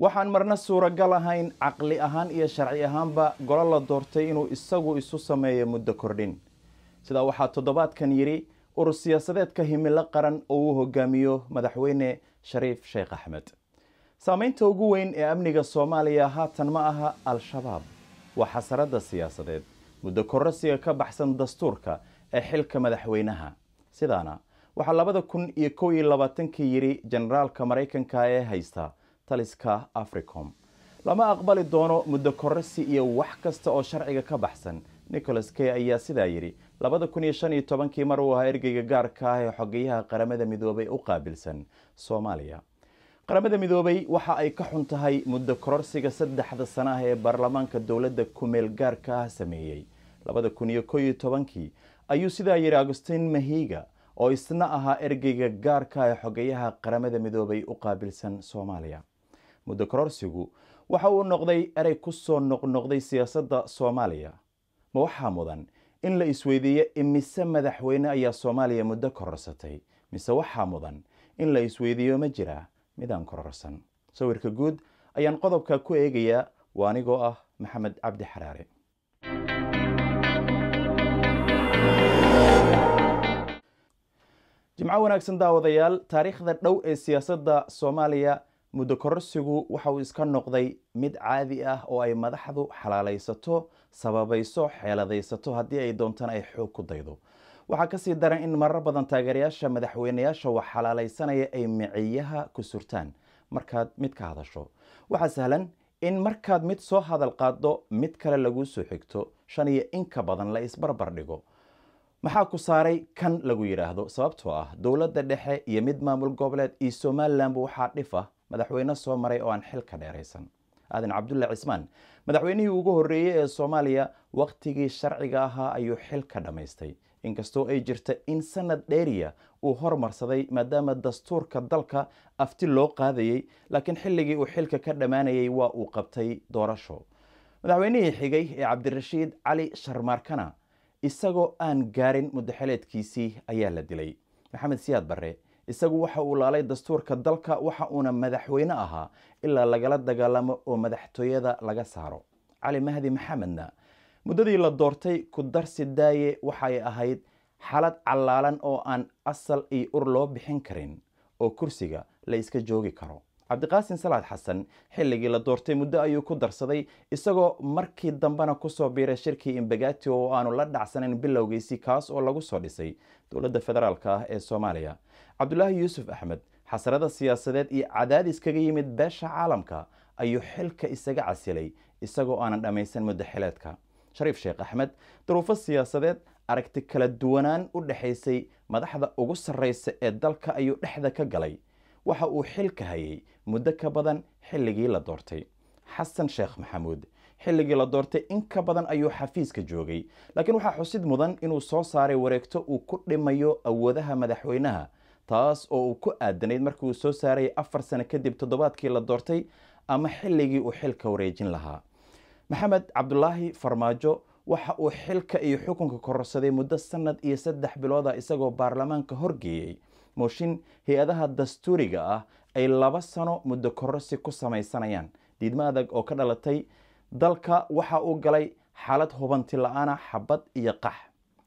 waxaan marna suuragal ahayn caqli ahaan iyo sharci ahaanba golo la doortay inuu isagu isu sameeyo muddo kordhin sidaa waxaa toddobaadkan yidhi urur siyaasadeedka himilo qaran oo uu hogaamiyo madaxweyne shariif sheekh axmed saamaynta ugu weyn ee amniga soomaaliya haatan ma aha al-shabaab waa xasaradda siyaasadeed muddo korrasiga ka baxsan dastuurka ee xilka madaxweynaha sidaana waxaa labada kun iyo kow iyo labaatankii yidhi generaalka maraykanka ee haysta taliska africom lama aqbali doono muddo korrasi iyo wax kasta oo sharciga ka baxsan nicholas kay ayaa sidaa yidhi labada kun iyo shan iyo tobankii mar uu ahaa ergeyga gaarka ah ee xogeyaha qaramada midoobay u qaabilsan soomaaliya qaramada midoobay waxa ay ka xun tahay muddo kororsiga saddexda sana ah ee baarlamaanka dowladda kumeel gaarka ah sameeyey labada kun iyo kow iyo tobankii ayuu sidaa yidhi augustin mahiiga oo isna ahaa ergeyga gaarka ah ee xogeyaha qaramada midoobay u qaabilsan soomaaliya muddo kororsigu waxa uu noqday erey ku soo noqnoqday siyaasadda soomaaliya ma waxaa mudan in la isweydiiyo imise madaxweyne ayaa soomaaliya muddo kororsatay mise waxaa mudan in la isweydiiyo ma jira midaan kororsan sawirka guud ayaan qodobka ku eegayaa waa anigoo ah maxamed cabdi xaraare jimco wanaagsan daawadayaal taariikhda dhow ee siyaasadda soomaaliya muddo kororsigu waxa uu iska noqday mid caadi ah oo ay madaxdu xalaalaysato sababayso xeeladaysato haddii ay doontaan ay xoog ku daydo waxaa kasii daran in marar badan taageerayaasha madaxweynayaasha wax xalaalaysanaya ay miciyaha ku surtaan markaad mid ka hadasho waxaa sahlan in markaad mid soo hadal qaado mid kale laguu soo xigto shan iyo in badan la isbarbar dhigo maxaa ku saaray kan lagu yidhaahdo sababtoo ah dowladda dhexe iyo mid maamul goboleed iyo somalilanba waxaa dhif ah madaxweyne soo maray oo aan xilka dheeraysan aadan cabdulla cismaan madaxweynihii ugu horeeyey ee soomaaliya waqtigii sharciga ahaa ayuu xilka dhammaystay inkastoo ay jirta in sannad dheeriya uu hormarsaday maadaama dastuurka dalka afti loo qaadayey laakiin xilligii uu xilka ka dhammaanayay waa uu qabtay doorasho madaxweynihii xigay ee cabdirashiid cali sharmaarkana isagoo aan gaarin mudaxeleedkiisii ayaa la dilay maxamed siyaad barre isagu waxa uu laalay dastuurka dalka waxa uuna madaxweyne ahaa ilaa lagala dagaalamo oo madaxtooyada laga saaro cali mahdi maxamedna muddadii la doortay ku darsi daaye waxay ahayd xalad callaalan oo aan asal iyo ur loo bixin karin oo kursiga la iska joogi karo cabdiqaasim salaad xasan xilligii la doortay muddo ayuu ku darsaday isagoo markii dambena kusoo biiray shirkii imbagati oo aanu la dhacsanayn bilowgiisii kaas oo lagu soo dhisay dowladda federaalk ah ee soomaaliya cabdulaahi yuusuf axmed xasarada siyaasadeed iyo cadaadis kaga yimid beesha caalamka ayuu xilka isaga casilay isagoo aanan dhammaysan muddo xileedka shariif sheekh axmed duruufo siyaasadeed aragti kala duwanaan u dhexaysay madaxda ugu sarreysa ee dalka ayuu dhexda ka galay waxa uu xilka hayay muddo ka badan xilligii la doortay xasan sheekh maxamuud xilligii la doortay in ka badan ayuu xafiiska joogay laakiin waxaa xusid mudan inuu soo saaray wareegto uu ku dhimayo awoodaha madaxweynaha taas oo uu ku aadanayd markii uu soo saaray afar sane kadib toddobaadkii la doortay ama xilligii uu xilka wareejin lahaa maxamed cabdulaahi farmaajo waxa uu xilka iyo xukunka kororsaday muddo sanad iyo saddex bilooda ah isagoo baarlamaanka horgeeyey mooshin hay-adaha dastuuriga ah ay laba sano muddo kororsi ku samaysanayaan diidmo adag oo ka dhalatay dalka waxa uu galay xaalad hubanti la-aana xabad iyo qax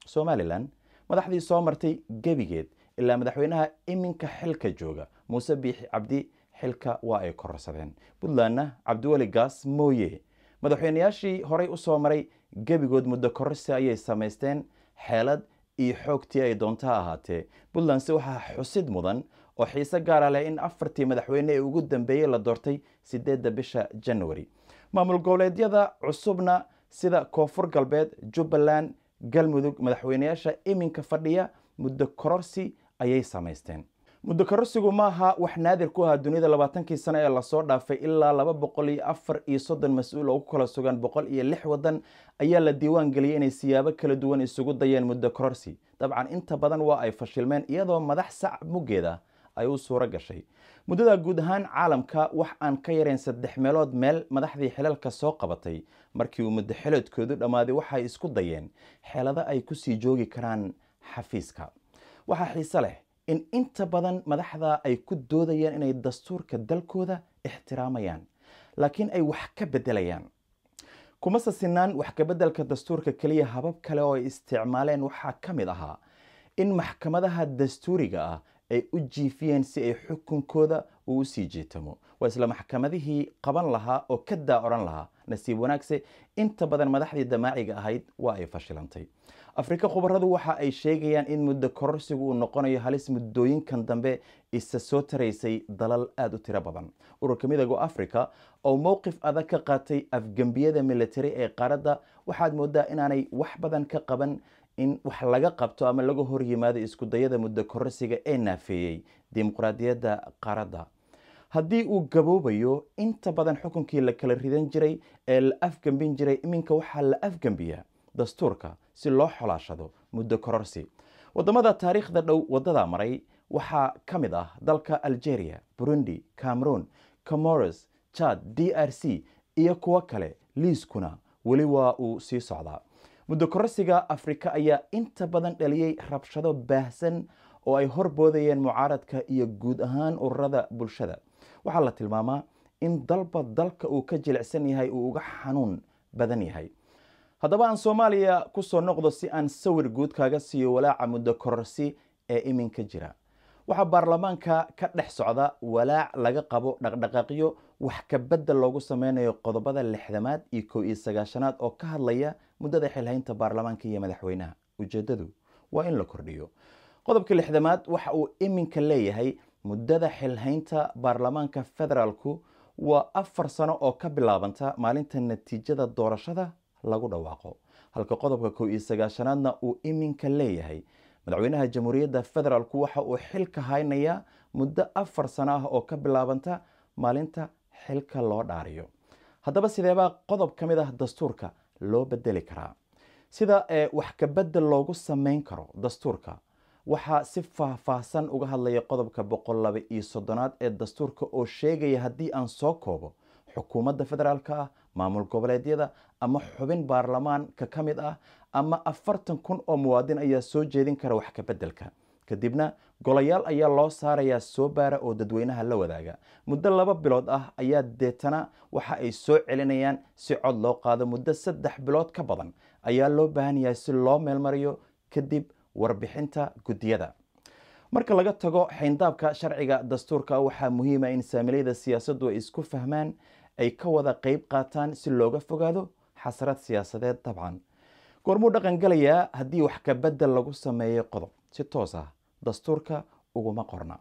somalilan madaxdii soo martay gebigeed ilaa madaxweynaha iminka xilka jooga muuse biixi cabdi xilka waa ay kororsadeen puntlandna cabdiweli gaas mooye madaxweynayaashii horey u soo maray gebigood muddo kororsi ayay samaysteen xeelad iyo xoogtii ay doonta ahaatee puntlandse waxaa xusid mudan oo xiise gaara ah leh in afartii madaxweyne ee ugu dambeeyey la doortay sideedda bisha januari maamul goboleedyada cusubna sida koonfur galbeed jubbaland galmudug madaxweyneyaasha iminka fadhiya muddo kororsi ayay samaysteen muddo karosigu maaha wax naadir ku ahaa duniyada labaatankii sano ee lasoo dhaafay ilaa laba boqol iyo afar iyo soddon mas-uul oo ku kala sugan boqol iyo lix waddan ayaa la diiwaan geliyay inay siyaabo kala duwan isugu dayeen muddo kororsi dabcan inta badan waa ay fashilmeen iyadoo madax sac muggeeda ay u suuro gashay muddada guud ahaan caalamka wax aan ka yarayn saddex meelood meel madaxdii xilalka soo qabatay markii uu muddo xiloodkoodu dhammaaday waxay isku dayeen xeelado ay ku sii joogi karaan xafiiska waxaa xiise leh in inta badan madaxda ay ku doodayaan inay dastuurka dalkooda ixtiraamayaan laakiin ay wax ka bedelayaan kuma sinaan wax kabedelka dastuurka keliya habab kale oo ay isticmaaleen waxaa ka mid ahaa in maxkamadaha dastuuriga ah ay u jiifiyeen si ay xukunkooda uu u sii jiitamo waa isla maxkamadihii qaban lahaa oo ka daa daacuran lahaa nasiib wanaagse inta badan madaxdii damaaciga ahayd waa ay fashilantay afrika khubaradu waxa ay sheegayaan in muddo kororsigu uu noqonayo halis muddooyinkan dambe isa soo taraysay dalal aada u tiro badan ururka midooga afrika oo mowqif adag ka qaatay afgembiyada militari ee qaaradda waxaad moodaa inaanay wax badan ka qaban in wax laga qabto ama laga hor yimaado iskudayada muddo kororsiga ee naafeeyey dimuqraadiyadda qaaradda haddii uu gaboobayo inta badan xukunkii la kala ridan jiray ee la afgembin jiray iminka waxaa la afgembiyaa dastuurka si loo xolaashado muddo kororsi waddamada taariikhda dhow waddadaa maray waxaa ka mid ah dalka algeria burundi cameroon comores chad d r c iyo kuwo kale liiskuna weli waa uu sii socdaa muddo kororsiga afrika ayaa inta badan dhaliyey rabshado baahsan oo ay hor boodayeen mucaaradka iyo guud ahaan ururada bulshada waxaa la tilmaamaa in dalba dalka uu ka jilicsan yahay uu uga xanuun badan yahay haddaba aan soomaaliya ku soo noqdo si aan sawir guud kaaga siiyo walaaca muddo kororsi ee iminka jira waxaa baarlamaanka ka dhex socda walaac laga qabo dhaqdhaqaaqyo wax kabedda loogu sameynayo qodobada lixdamaad iyo kow iyo sagaashanaad oo ka hadlaya muddada xilhaynta baarlamaanka iyo madaxweynaha ujeeddadu waa in la kordhiyo qodobka lixdamaad waxa uu iminka leeyahay muddada xilhaynta baarlamaanka federaalku waa afar sano oo ka bilaabanta maalinta natiijada doorashada lagu dhawaaqo halka qodobka kow iyo sagaashanaadna uu iminka leeyahay madaxweynaha jamhuuriyadda federaalku waxa uu xilka haynayaa muddo afar sano ah oo ka bilaabanta maalinta xilka loo dhaariyo haddaba sideebaa qodob ka mid ah dastuurka loo bedeli karaa sida eh, wax kabedel loogu sameyn karo dastuurka waxaa si faahfaahsan uga hadlaya qodobka boqol laba iyo soddonaad ee dastuurka oo sheegaya haddii aan soo koobo xukuumadda federaalka ah maamul goboleedyada ama xubin baarlamaanka ka mid ah ama afartan kun oo muwaadin ayaa soo jeedin kara wax ka beddelka kadibna golayaal ayaa loo saarayaa soo baara oo dadweynaha la wadaaga muddo laba bilood ah ayaa deetana waxa ay soo celinayaan si cod loo qaado muddo saddex bilood ka badan ayaa loo baahan yahay si loo meelmariyo kadib warbixinta guddiyada marka laga tago xayndaabka sharciga dastuurka waxaa muhiima ah in saamilayda siyaasaddu ay isku fahmaan ay ka wada qeyb qaataan si looga fogaado xasrad siyaasadeed dabcan goormuu dhaqan galayaa haddii wax kabedel lagu sameeyo qodob si toos ah dastuurka uguma qorna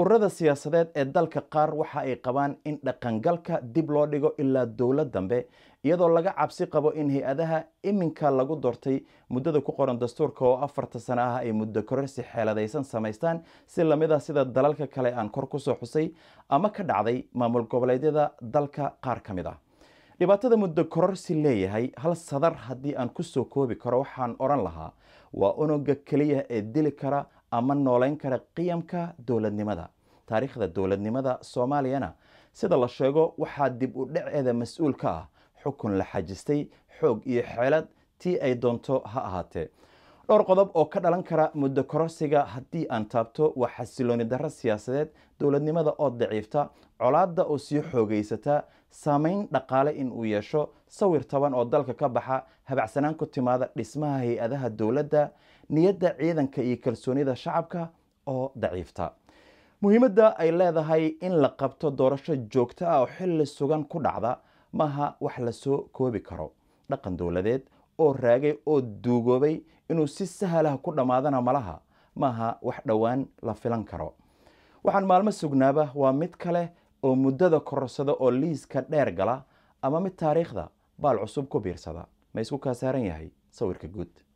ururada siyaasadeed ee dalka qaar waxa ay qabaan in dhaqangalka dib loo dhigo ilaa dowlad dambe iyadoo laga cabsi qabo in hay-adaha iminka lagu doortay muddada ku qoran dastuurka oo afarta sano ah ay muddo kororsi xeeladaysan samaystaan si lamid a ah sida dalalka kale aan kor kusoo xusay ama ka dhacday maamul goboleedyada dalka qaar ka mid ah dhibaatada muddo kororsi leeyahay hal sadar haddii aan kusoo koobi karo waxaan odhan lahaa waa unugga keliya ee dili kara ama nooleyn kara qiyamka dowladnimada taariikhda dowladnimada soomaaliyana sida la sheego waxaa dib u dhaceeda mas-uul ka ah xukun la xajistay xoog iyo xeelad tii ay doonto ha ahaatee dhowr qodob oo ka dhalan kara muddo korosiga haddii aan taabto waa xasilooni darro siyaasadeed dowladnimada oo daciifta colaadda oo sii xoogaysata saamayn dhaqaale in uu yeesho sawir taban oo dalka ka baxa habacsanaan ku timaada dhismaha hay-adaha dowladda niyadda ciidanka iyo kalsoonida shacabka oo daciifta muhiimadda ay leedahay in la qabto doorasho joogto ah oo xilli sugan ku dhacda maaha wax lasoo koobi karo dhaqan dowladeed oo raagay oo duugoobay inuu si sahalah ku dhammaadana malaha maaha wax dhowaan la filan karo waxaan maalmo sugnaaba waa mid kale oo muddada kororsada oo liiska dheer gala ama mid taariikhda baal cusub ku biirsada ma isku kaa saaran yahay sawirka guud